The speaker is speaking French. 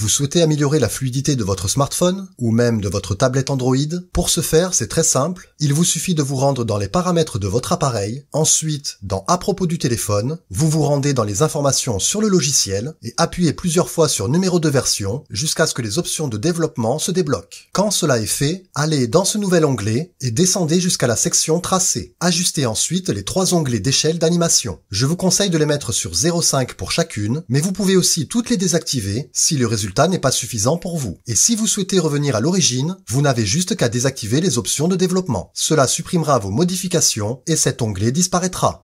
Vous souhaitez améliorer la fluidité de votre smartphone ou même de votre tablette Android Pour ce faire, c'est très simple. Il vous suffit de vous rendre dans les paramètres de votre appareil. Ensuite, dans À propos du téléphone, vous vous rendez dans les informations sur le logiciel et appuyez plusieurs fois sur numéro de version jusqu'à ce que les options de développement se débloquent. Quand cela est fait, allez dans ce nouvel onglet et descendez jusqu'à la section Tracé. Ajustez ensuite les trois onglets d'échelle d'animation. Je vous conseille de les mettre sur 0,5 pour chacune, mais vous pouvez aussi toutes les désactiver si le résultat n'est pas suffisant pour vous. Et si vous souhaitez revenir à l'origine, vous n'avez juste qu'à désactiver les options de développement. Cela supprimera vos modifications et cet onglet disparaîtra.